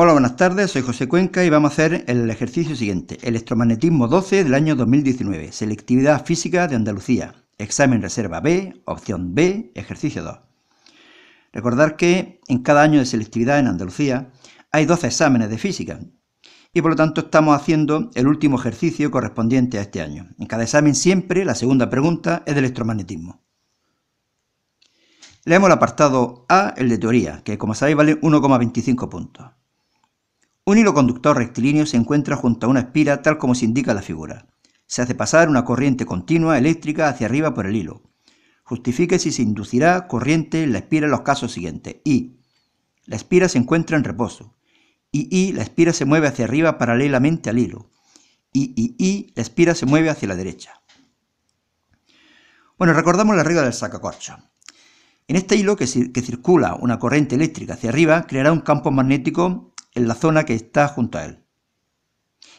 Hola, buenas tardes, soy José Cuenca y vamos a hacer el ejercicio siguiente. Electromagnetismo 12 del año 2019, selectividad física de Andalucía, examen reserva B, opción B, ejercicio 2. Recordar que en cada año de selectividad en Andalucía hay 12 exámenes de física y por lo tanto estamos haciendo el último ejercicio correspondiente a este año. En cada examen siempre la segunda pregunta es de electromagnetismo. Leemos el apartado A, el de teoría, que como sabéis vale 1,25 puntos. Un hilo conductor rectilíneo se encuentra junto a una espira tal como se indica en la figura. Se hace pasar una corriente continua eléctrica hacia arriba por el hilo. Justifique si se inducirá corriente en la espira en los casos siguientes. I. La espira se encuentra en reposo. I, La espira se mueve hacia arriba paralelamente al hilo. I, La espira se mueve hacia la derecha. Bueno, recordamos la regla del sacacorchos. En este hilo que, circula una corriente eléctrica hacia arriba, creará un campo magnético en la zona que está junto a él.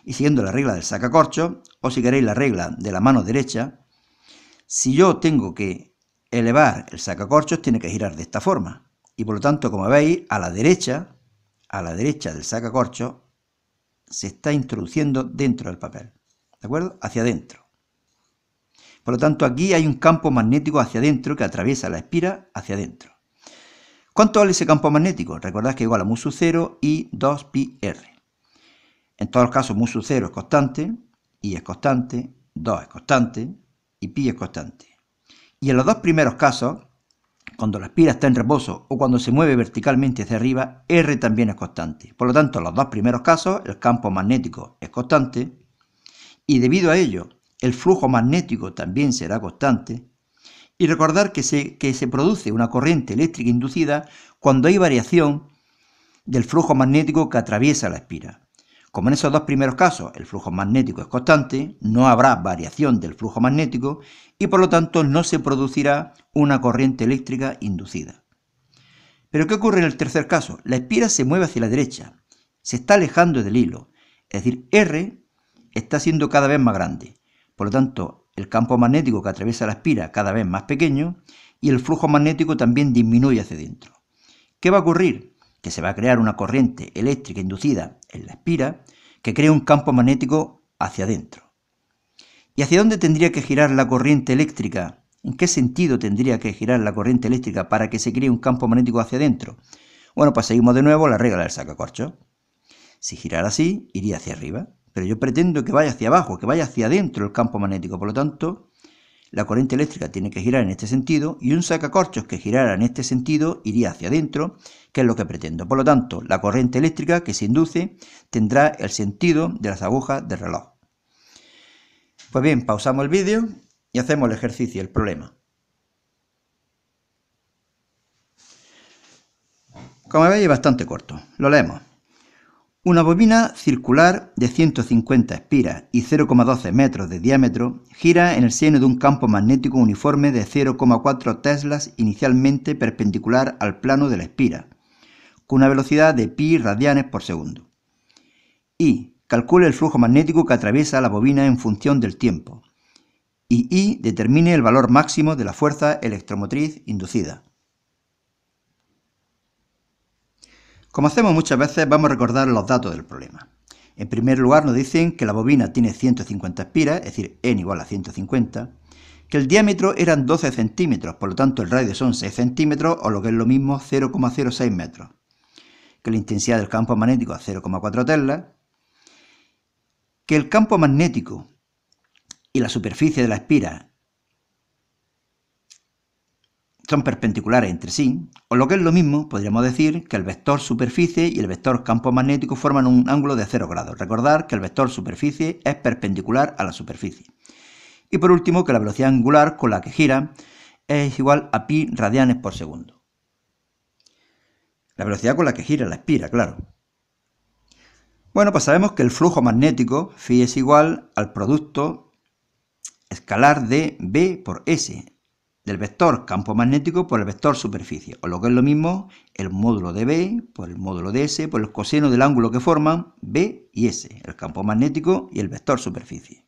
Y siguiendo la regla del sacacorcho, o si queréis la regla de la mano derecha, si yo tengo que elevar el sacacorchos, tiene que girar de esta forma. Y por lo tanto, como veis, a la derecha, a la derecha del sacacorchos, se está introduciendo dentro del papel. ¿De acuerdo? Hacia adentro. Por lo tanto, aquí hay un campo magnético hacia adentro que atraviesa la espira hacia adentro. ¿Cuánto vale ese campo magnético? Recordad que es igual a sub 0 y 2πr. En todos los casos, sub 0 es constante, y es constante, 2 es constante y pi es constante. Y en los dos primeros casos, cuando la espira está en reposo o cuando se mueve verticalmente hacia arriba, R también es constante. Por lo tanto, en los dos primeros casos, el campo magnético es constante y debido a ello, el flujo magnético también será constante y recordar que se, que se produce una corriente eléctrica inducida cuando hay variación del flujo magnético que atraviesa la espira. Como en esos dos primeros casos el flujo magnético es constante, no habrá variación del flujo magnético y por lo tanto no se producirá una corriente eléctrica inducida. Pero ¿qué ocurre en el tercer caso? La espira se mueve hacia la derecha, se está alejando del hilo, es decir, R está siendo cada vez más grande. Por lo tanto, el campo magnético que atraviesa la espira cada vez más pequeño y el flujo magnético también disminuye hacia dentro. ¿Qué va a ocurrir? Que se va a crear una corriente eléctrica inducida en la espira que crea un campo magnético hacia adentro. ¿Y hacia dónde tendría que girar la corriente eléctrica? ¿En qué sentido tendría que girar la corriente eléctrica para que se cree un campo magnético hacia adentro? Bueno, pues seguimos de nuevo la regla del sacacorcho. Si girara así, iría hacia arriba. Pero yo pretendo que vaya hacia abajo, que vaya hacia adentro el campo magnético. Por lo tanto, la corriente eléctrica tiene que girar en este sentido y un sacacorchos que girara en este sentido iría hacia adentro, que es lo que pretendo. Por lo tanto, la corriente eléctrica que se induce tendrá el sentido de las agujas del reloj. Pues bien, pausamos el vídeo y hacemos el ejercicio, el problema. Como veis es bastante corto. Lo leemos. Una bobina circular de 150 espiras y 0,12 metros de diámetro gira en el seno de un campo magnético uniforme de 0,4 teslas inicialmente perpendicular al plano de la espira, con una velocidad de pi radianes por segundo. Y calcule el flujo magnético que atraviesa la bobina en función del tiempo. Y I determine el valor máximo de la fuerza electromotriz inducida. Como hacemos muchas veces, vamos a recordar los datos del problema. En primer lugar, nos dicen que la bobina tiene 150 espiras, es decir, n igual a 150, que el diámetro eran 12 centímetros, por lo tanto el radio son 6 centímetros, o lo que es lo mismo 0,06 metros, que la intensidad del campo magnético es 0,4 telas, que el campo magnético y la superficie de la espira son perpendiculares entre sí, o lo que es lo mismo, podríamos decir que el vector superficie y el vector campo magnético forman un ángulo de 0 grados. Recordar que el vector superficie es perpendicular a la superficie. Y por último, que la velocidad angular con la que gira es igual a pi radianes por segundo. La velocidad con la que gira la espira, claro. Bueno, pues sabemos que el flujo magnético, phi es igual al producto escalar de B por S, del vector campo magnético por el vector superficie, o lo que es lo mismo, el módulo de B por el módulo de S por el coseno del ángulo que forman B y S, el campo magnético y el vector superficie.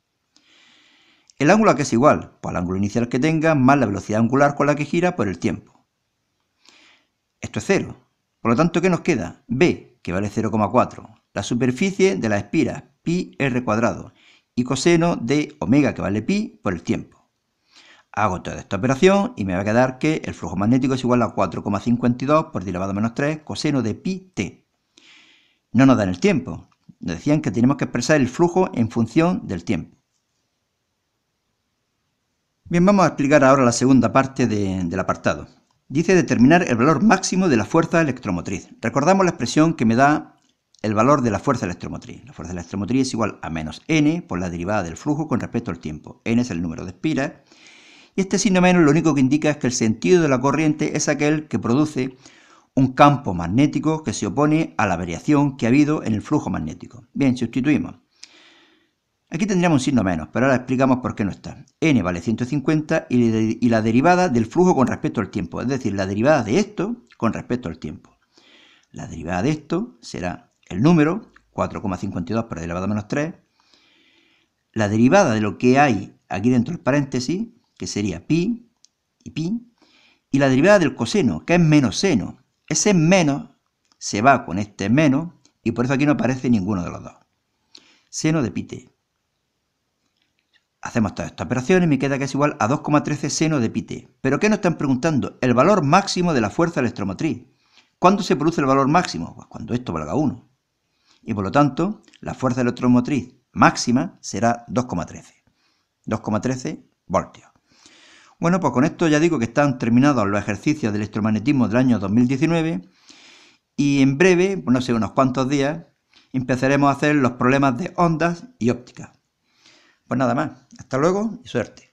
El ángulo a que es igual, por el ángulo inicial que tenga, más la velocidad angular con la que gira por el tiempo. Esto es cero. Por lo tanto, ¿qué nos queda? B, que vale 0,4, la superficie de la espira pi r cuadrado y coseno de omega que vale pi por el tiempo. Hago toda esta operación y me va a quedar que el flujo magnético es igual a 4,52 por elevado a menos 3 coseno de pi t. No nos dan el tiempo. Nos decían que tenemos que expresar el flujo en función del tiempo. Bien, vamos a explicar ahora la segunda parte del apartado. Dice determinar el valor máximo de la fuerza electromotriz. Recordamos la expresión que me da el valor de la fuerza electromotriz. La fuerza electromotriz es igual a menos n por la derivada del flujo con respecto al tiempo. n es el número de espiras este signo menos lo único que indica es que el sentido de la corriente es aquel que produce un campo magnético que se opone a la variación que ha habido en el flujo magnético. Bien, sustituimos. Aquí tendríamos un signo menos, pero ahora explicamos por qué no está. n vale 150 y la derivada del flujo con respecto al tiempo, es decir, la derivada de esto con respecto al tiempo. La derivada de esto será el número 4,52 por elevado menos 3. La derivada de lo que hay aquí dentro del paréntesis, que sería pi y pi, y la derivada del coseno, que es menos seno. Ese menos se va con este menos, y por eso aquí no aparece ninguno de los dos. Seno de pi t. Hacemos todas estas operaciones y me queda que es igual a 2,13 seno de pi t. ¿Pero qué nos están preguntando? El valor máximo de la fuerza electromotriz. ¿Cuándo se produce el valor máximo? Pues cuando esto valga 1. Y por lo tanto, la fuerza electromotriz máxima será 2,13. 2,13 voltios. Bueno, pues con esto ya digo que están terminados los ejercicios de electromagnetismo del año 2019 y en breve, pues no sé, unos cuantos días, empezaremos a hacer los problemas de ondas y óptica. Pues nada más, hasta luego y suerte.